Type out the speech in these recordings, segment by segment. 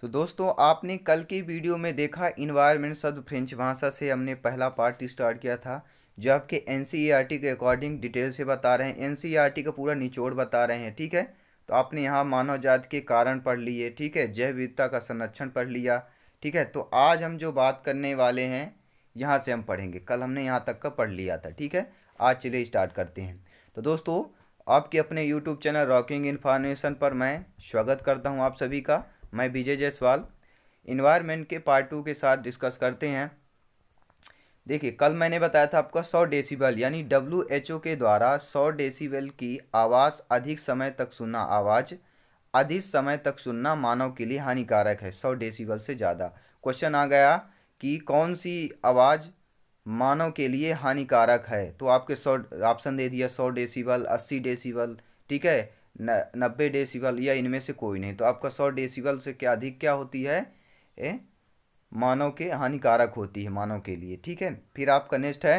तो दोस्तों आपने कल की वीडियो में देखा इन्वायरमेंट शब्द फ्रेंच भाषा से हमने पहला पार्ट स्टार्ट किया था जो आपके एन e के अकॉर्डिंग डिटेल से बता रहे हैं एन e का पूरा निचोड़ बता रहे हैं ठीक है तो आपने यहाँ मानव जात के कारण पढ़ लिए ठीक है जैव विविधता का संरक्षण पढ़ लिया ठीक है तो आज हम जो बात करने वाले हैं यहाँ से हम पढ़ेंगे कल हमने यहाँ तक का पढ़ लिया था ठीक है आज चलिए स्टार्ट करते हैं तो दोस्तों आपके अपने यूट्यूब चैनल रॉकिंग इन्फॉर्मेशन पर मैं स्वागत करता हूँ आप सभी का मैं विजय जायसवाल इन्वायरमेंट के पार्ट टू के साथ डिस्कस करते हैं देखिए कल मैंने बताया था आपका सौ डेसीबल यानी डब्ल्यू के द्वारा सौ डेसीबल की आवाज़ अधिक समय तक सुनना आवाज़ अधिक समय तक सुनना मानव के लिए हानिकारक है सौ डेसीबल से ज़्यादा क्वेश्चन आ गया कि कौन सी आवाज़ मानव के लिए हानिकारक है तो आपके सौ ऑप्शन दे दिया सौ डेसीबल अस्सी डेसीबल ठीक है नब्बे डेसिबल या इनमें से कोई नहीं तो आपका सौ डेसिबल से क्या अधिक क्या होती है ए मानव के हानिकारक होती है मानव के लिए ठीक है फिर आपका नेक्स्ट है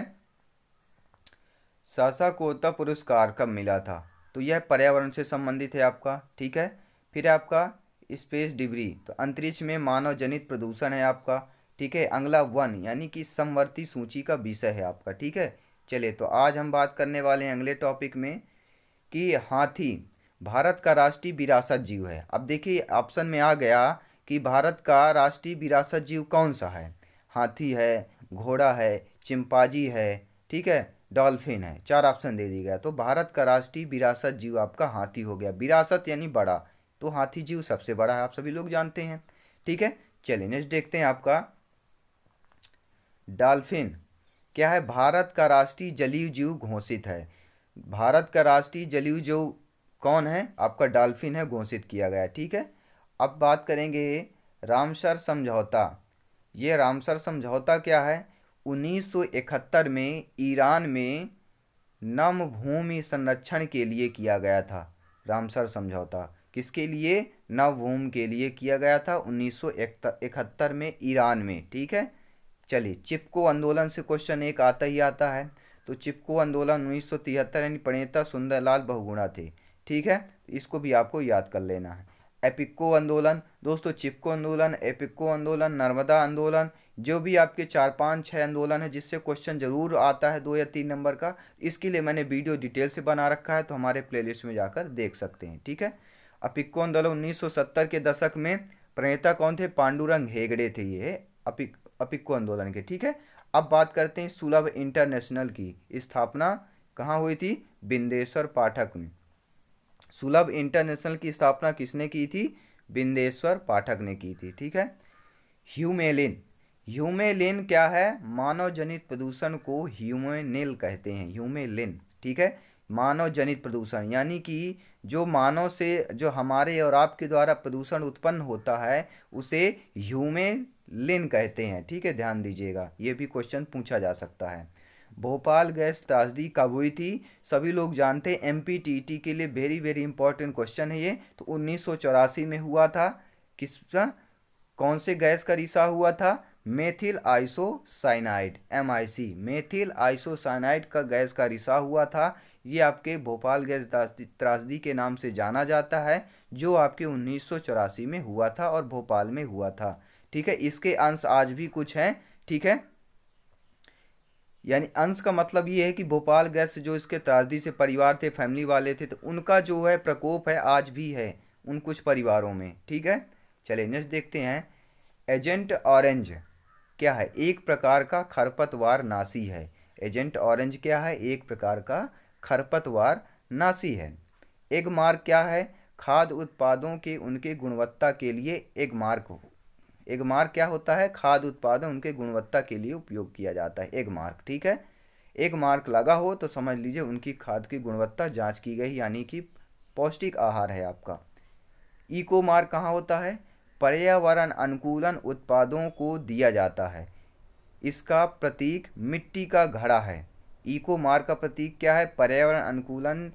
सासा कोता पुरस्कार कब मिला था तो यह पर्यावरण से संबंधित है आपका ठीक है फिर आपका स्पेस डिब्री तो अंतरिक्ष में मानव जनित प्रदूषण है आपका ठीक है अंगला वन यानी कि समवर्ती सूची का विषय है आपका ठीक है चलिए तो आज हम बात करने वाले हैं अगले टॉपिक में कि हाथी भारत का राष्ट्रीय विरासत जीव है अब देखिए ऑप्शन में आ गया कि भारत का राष्ट्रीय विरासत जीव कौन सा है हाथी है घोड़ा है चिंपाजी है ठीक है डॉल्फिन है चार ऑप्शन दे दिया गया तो भारत का राष्ट्रीय विरासत जीव आपका हाथी हो गया विरासत यानी बड़ा तो हाथी जीव सबसे बड़ा है आप सभी लोग जानते हैं ठीक है चलिए नेक्स्ट देखते हैं आपका डॉल्फिन क्या है भारत का राष्ट्रीय जलीय जीव घोषित है भारत का राष्ट्रीय जलीय जीव कौन है आपका डाल्फिन है घोषित किया गया ठीक है अब बात करेंगे रामसर समझौता ये रामसर समझौता क्या है 1971 में ईरान में नम भूमि संरक्षण के लिए किया गया था रामसर समझौता किसके लिए नवभूम के लिए किया गया था 1971 में ईरान में ठीक है चलिए चिपको आंदोलन से क्वेश्चन एक आता ही आता है तो चिपको आंदोलन 1973 यानी प्रणेता सुंदरलाल बहुगुणा थे ठीक है इसको भी आपको याद कर लेना है एपिको आंदोलन दोस्तों चिपको आंदोलन एपिको आंदोलन नर्मदा आंदोलन जो भी आपके चार पाँच छः आंदोलन है जिससे क्वेश्चन जरूर आता है दो या तीन नंबर का इसके लिए मैंने वीडियो डिटेल से बना रखा है तो हमारे प्लेलिस्ट में जाकर देख सकते हैं ठीक है अपिको आंदोलन 1970 के दशक में प्रणेता कौन थे पांडुरंग हेगड़े थे ये अपिक अपिको आंदोलन के ठीक है अब बात करते हैं सुलभ इंटरनेशनल की स्थापना कहाँ हुई थी बिंदेश्वर पाठक में सुलभ इंटरनेशनल की स्थापना किसने की थी बिंदेश्वर पाठक ने की थी ठीक है ह्यूमेलिन ह्यूमेलिन क्या है मानव जनित प्रदूषण को ह्यूमेनिल कहते हैं ह्यूमेलिन ठीक है मानव जनित प्रदूषण यानी कि जो मानव से जो हमारे और आपके द्वारा प्रदूषण उत्पन्न होता है उसे ह्यूमेलिन कहते हैं ठीक है ध्यान दीजिएगा ये भी क्वेश्चन पूछा जा सकता है भोपाल गैस त्रासदी कब हुई थी सभी लोग जानते हैं एम के लिए वेरी वेरी इंपॉर्टेंट क्वेश्चन है ये तो उन्नीस में हुआ था किस कौन से गैस का रिसा हुआ था methyl isocyanide M I C methyl isocyanide का गैस का रिसा हुआ था ये आपके भोपाल गैस त्रासदी के नाम से जाना जाता है जो आपके उन्नीस में हुआ था और भोपाल में हुआ था ठीक है इसके अंश आज भी कुछ हैं ठीक है यानी अंश का मतलब ये है कि भोपाल गैस जो इसके त्रासदी से परिवार थे फैमिली वाले थे तो उनका जो है प्रकोप है आज भी है उन कुछ परिवारों में ठीक है चले नेक्स्ट देखते हैं एजेंट ऑरेंज क्या है एक प्रकार का खरपतवार नासी है एजेंट ऑरेंज क्या है एक प्रकार का खरपतवार नासी है एग मार्क क्या है खाद उत्पादों के उनके गुणवत्ता के लिए एग मार्क एगमार्क क्या होता है खाद उत्पादन उनके गुणवत्ता के लिए उपयोग किया जाता है एगमार्क ठीक है एक मार्क लगा हो तो समझ लीजिए उनकी खाद की गुणवत्ता जांच की गई यानी कि पौष्टिक आहार है आपका इको मार्क कहाँ होता है पर्यावरण अनुकूलन उत्पादों को दिया जाता है इसका प्रतीक मिट्टी का घड़ा है इको मार्क का प्रतीक क्या है पर्यावरण अनुकूलन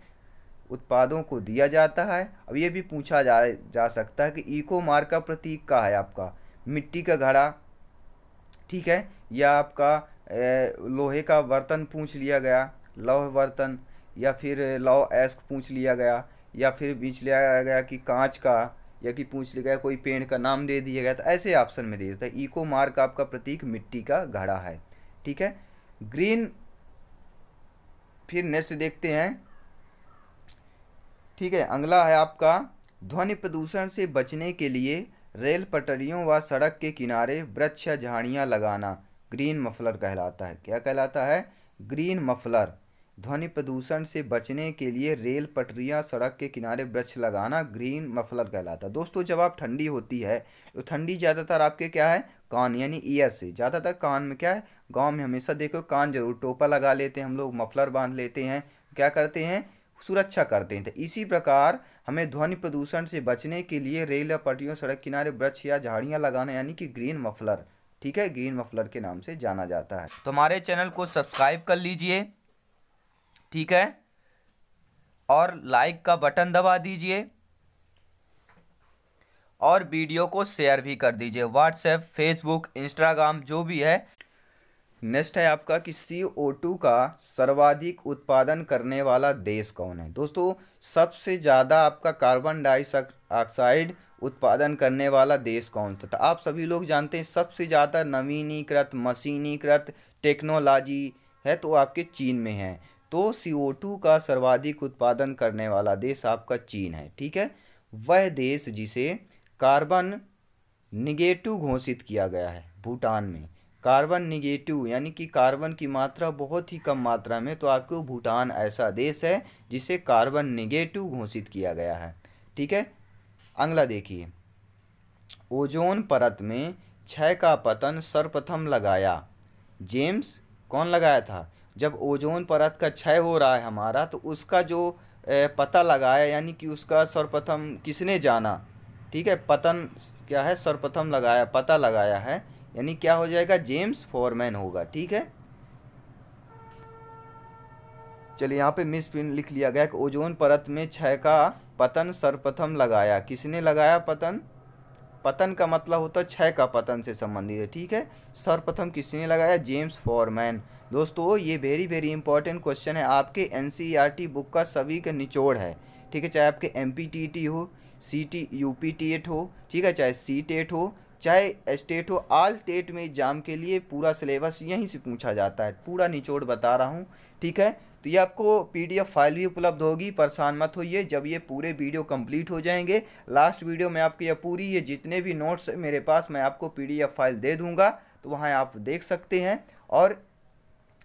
उत्पादों को दिया जाता है अब ये भी पूछा जा जा सकता है कि इको मार्क का प्रतीक का है आपका मिट्टी का घड़ा ठीक है या आपका लोहे का बर्तन पूछ लिया गया लौह बर्तन या फिर लौह एस्क पूछ लिया गया या फिर बीच लिया गया कि कांच का या कि पूछ लिया गया कोई पेड़ का नाम दे दिया गया तो ऐसे ऑप्शन में दे देता है इको मार्क आपका प्रतीक मिट्टी का घड़ा है ठीक है ग्रीन फिर नेक्स्ट देखते हैं ठीक है अगला है आपका ध्वनि प्रदूषण से बचने के लिए रेल पटरियों व सड़क के किनारे वृक्ष या झाड़ियाँ लगाना ग्रीन मफलर कहलाता है क्या कहलाता है ग्रीन मफलर ध्वनि प्रदूषण से बचने के लिए रेल पटरियाँ सड़क के किनारे वृक्ष लगाना ग्रीन मफलर कहलाता है दोस्तों जब आप ठंडी होती है तो ठंडी ज़्यादातर आपके क्या है कान यानी ईयर से ज़्यादातर कान में क्या है गाँव में हमेशा देखो कान जरूर टोपा लगा लेते हैं हम लोग मफलर बांध लेते हैं क्या करते हैं सुरक्षा करते हैं तो इसी प्रकार हमें ध्वनि प्रदूषण से बचने के लिए रेल या पटरियों सड़क किनारे वृक्ष या झाड़ियाँ लगाना यानी कि ग्रीन मफलर ठीक है ग्रीन मफलर के नाम से जाना जाता है तो हमारे चैनल को सब्सक्राइब कर लीजिए ठीक है और लाइक का बटन दबा दीजिए और वीडियो को शेयर भी कर दीजिए व्हाट्सएप फेसबुक इंस्टाग्राम जो भी है नेक्स्ट है आपका कि सी ओ टू का सर्वाधिक उत्पादन करने वाला देश कौन है दोस्तों सबसे ज़्यादा आपका कार्बन डाइऑक्साइड उत्पादन करने वाला देश कौन सा था आप सभी लोग जानते हैं सबसे ज़्यादा नवीनीकृत मशीनीकृत टेक्नोलॉजी है तो आपके चीन में है तो सी ओ टू का सर्वाधिक उत्पादन करने वाला देश आपका चीन है ठीक है वह देश जिसे कार्बन निगेटिव घोषित किया गया है भूटान में कार्बन निगेटिव यानी कि कार्बन की मात्रा बहुत ही कम मात्रा में तो आपको भूटान ऐसा देश है जिसे कार्बन निगेटिव घोषित किया गया है ठीक है अगला देखिए ओजोन परत में क्षय का पतन सर्वप्रथम लगाया जेम्स कौन लगाया था जब ओजोन परत का क्षय हो रहा है हमारा तो उसका जो पता लगाया यानी कि उसका सर्वप्रथम किसने जाना ठीक है पतन क्या है सर्वप्रथम लगाया पता लगाया है यानी क्या हो जाएगा जेम्स फॉरमैन होगा ठीक है चलिए यहाँ पे मिस प्रिंट लिख लिया गया कि ओजोन परत में क्षय का पतन सर्वप्रथम लगाया किसने लगाया पतन पतन का मतलब होता है क्षय का पतन से संबंधित है ठीक है सर्वप्रथम किसने लगाया जेम्स फॉरमैन दोस्तों ये वेरी वेरी इंपॉर्टेंट क्वेश्चन है आपके एन बुक e का सभी का निचोड़ है ठीक है चाहे आपके एम हो C T U P T E T हो ठीक है चाहे सी टेट हो चाहे स्टेट हो आल स्टेट में एग्जाम के लिए पूरा सिलेबस यहीं से पूछा जाता है पूरा निचोड़ बता रहा हूँ ठीक है तो ये आपको पीडीएफ फाइल भी उपलब्ध होगी परेशान मत होइए जब ये पूरे वीडियो कंप्लीट हो जाएंगे लास्ट वीडियो में आपके ये पूरी ये जितने भी नोट्स मेरे पास मैं आपको पीडीएफ फाइल दे दूँगा तो वहाँ आप देख सकते हैं और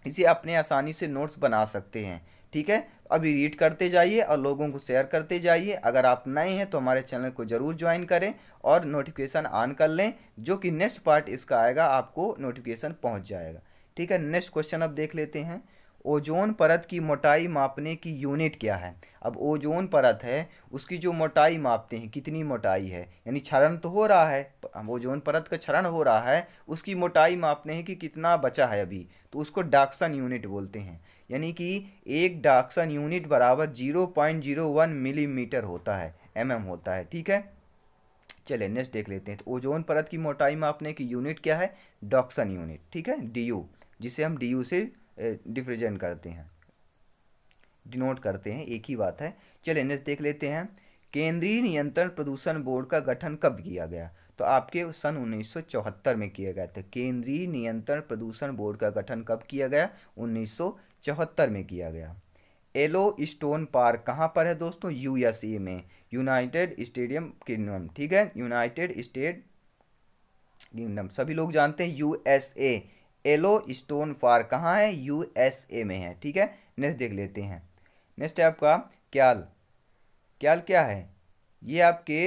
इसे अपने आसानी से नोट्स बना सकते हैं ठीक है अभी रीड करते जाइए और लोगों को शेयर करते जाइए अगर आप नए हैं तो हमारे चैनल को ज़रूर ज्वाइन करें और नोटिफिकेशन ऑन कर लें जो कि नेक्स्ट पार्ट इसका आएगा आपको नोटिफिकेशन पहुँच जाएगा ठीक है नेक्स्ट क्वेश्चन अब देख लेते हैं ओजोन परत की मोटाई मापने की यूनिट क्या है अब ओजोन परत है उसकी जो मोटाई मापते हैं कितनी मोटाई है यानी क्षरण तो हो रहा है ओजोन परत का क्षरण हो रहा है उसकी मोटाई मापने हैं कि कितना बचा है अभी तो उसको डाक्सन यूनिट बोलते हैं यानी कि एक डाक्सन यूनिट बराबर zero point zero one millimetre होता है एम एम होता है ठीक है चले नेक्स्ट देख लेते हैं तो ओजोन परत की मोटाई मापने की यूनिट क्या है डॉक्सन यूनिट ठीक है डी यू जिसे हम डी यू से डिप्रेजेंट करते हैं डिनोट करते हैं एक ही बात है चले नेक्स्ट देख लेते हैं केंद्रीय नियंत्रण प्रदूषण बोर्ड का गठन कब किया गया तो आपके सन 1974 में किया गया था केंद्रीय नियंत्रण प्रदूषण बोर्ड का गठन कब किया गया उन्नीस चौहत्तर में किया गया एलो स्टोन पार्क कहाँ पर है दोस्तों यूएसए में यूनाइटेड स्टेडियम किंगडम ठीक है यूनाइटेड स्टेट किंगडम सभी लोग जानते हैं यूएसए एलो स्टोन पार्क कहाँ है यूएसए में है ठीक है नेक्स्ट देख लेते हैं नेक्स्ट है आपका क्याल क्याल क्या है ये आपके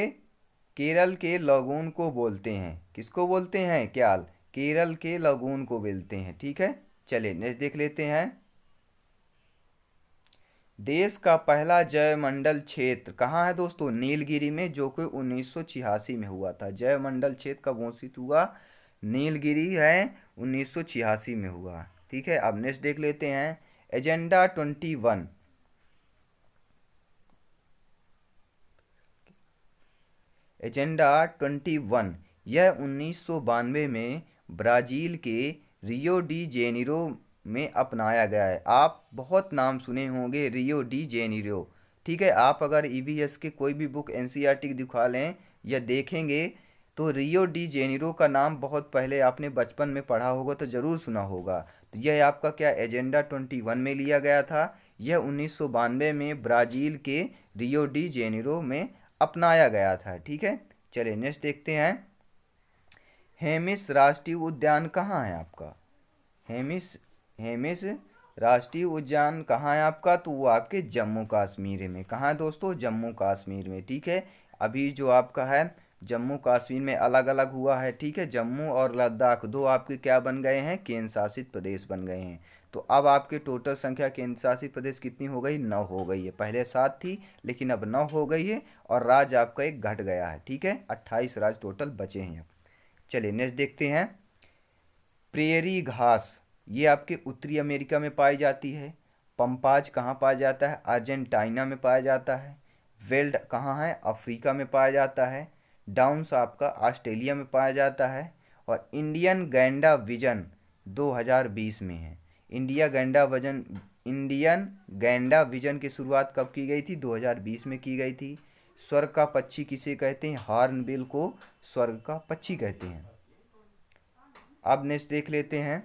केरल के लगून को बोलते हैं किसको बोलते हैं क्याल केरल के लगून को बोलते हैं ठीक है चलिए नेक्स्ट देख लेते हैं देश का पहला जयमंडल क्षेत्र कहाँ है दोस्तों नीलगिरी में जो कि उन्नीस में हुआ था जयमंडल क्षेत्र कब घोषित हुआ नीलगिरी है उन्नीस में हुआ ठीक है अब नेक्स्ट देख लेते हैं agenda twenty one agenda twenty one यह उन्नीस में ब्राज़ील के रियो डी जेनिरो में अपनाया गया है आप बहुत नाम सुने होंगे रियो डी जेनिरो ठीक है आप अगर ई e के कोई भी बुक एन की e दिखा लें या देखेंगे तो रियो डी जेनिरो का नाम बहुत पहले आपने बचपन में पढ़ा होगा तो ज़रूर सुना होगा तो यह आपका क्या एजेंडा ट्वेंटी वन में लिया गया था यह उन्नीस सौ बानवे में ब्राज़ील के रियो डी जेनिरो में अपनाया गया था ठीक है चलिए नेक्स्ट देखते हैं हेमिस राष्ट्रीय उद्यान कहाँ है आपका हेमिस हेमिस राष्ट्रीय उद्यान कहाँ है आपका तो वो आपके जम्मू कश्मीर में कहाँ है दोस्तों जम्मू कश्मीर में ठीक है अभी जो आपका है जम्मू कश्मीर में अलग अलग हुआ है ठीक है जम्मू और लद्दाख दो आपके क्या बन गए हैं केंद्र शासित प्रदेश बन गए हैं तो अब आपके टोटल संख्या केंद्र शासित प्रदेश कितनी हो गई नौ हो गई है पहले सात थी लेकिन अब नौ हो गई है और राज्य आपका एक घट गया है ठीक है अट्ठाईस राज्य टोटल बचे हैं चलिए नेक्स्ट देखते हैं प्रेरी घास ये आपके उत्तरी अमेरिका में पाई जाती है पंपाज कहाँ पाया जाता है अर्जेंटाइना में पाया जाता है वेल्ड कहाँ है अफ्रीका में पाया जाता है डाउन्स आपका ऑस्ट्रेलिया में पाया जाता है और इंडियन गैंडा विजन 2020 में है इंडिया गैंडा वजन इंडियन गैंडा विजन की शुरुआत कब की गई थी 2020 में की गई थी स्वर्ग का पक्षी किसे कहते हैं हॉर्नबिल को स्वर्ग का पक्षी कहते हैं अब नेक्स्ट देख लेते हैं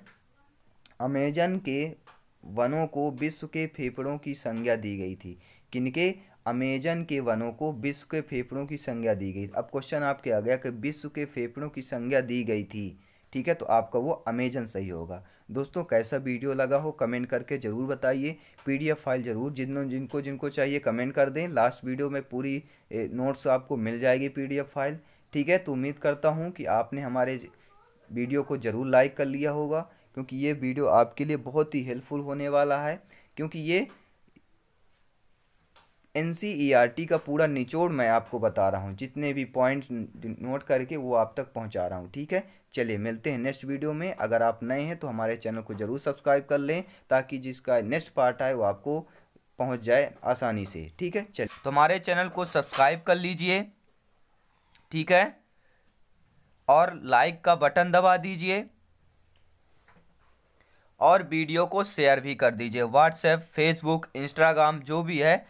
अमेजन के वनों को विश्व के फेफड़ों की संज्ञा दी गई थी किनके अमेजन के वनों को विश्व के फेफड़ों की संज्ञा दी गई अब क्वेश्चन आपके आ गया कि विश्व के फेफड़ों की संज्ञा दी गई थी ठीक है तो आपका वो अमेजन सही होगा दोस्तों कैसा वीडियो लगा हो कमेंट करके ज़रूर बताइए पीडीएफ फाइल ज़रूर जिन जिनको जिनको चाहिए कमेंट कर दें लास्ट वीडियो में पूरी नोट्स आपको मिल जाएगी पीडीएफ फाइल ठीक है तो उम्मीद करता हूँ कि आपने हमारे वीडियो को ज़रूर लाइक कर लिया होगा क्योंकि ये वीडियो आपके लिए बहुत ही हेल्पफुल होने वाला है क्योंकि ये एन e का पूरा निचोड़ मैं आपको बता रहा हूँ जितने भी पॉइंट नोट करके वो आप तक पहुँचा रहा हूँ ठीक है चलिए मिलते हैं नेक्स्ट वीडियो में अगर आप नए हैं तो हमारे चैनल को ज़रूर सब्सक्राइब कर लें ताकि जिसका नेक्स्ट पार्ट आए वो आपको पहुँच जाए आसानी से ठीक है चलिए तो हमारे चैनल को सब्सक्राइब कर लीजिए ठीक है और लाइक का बटन दबा दीजिए और वीडियो को शेयर भी कर दीजिए व्हाट्सएप फेसबुक इंस्टाग्राम जो भी है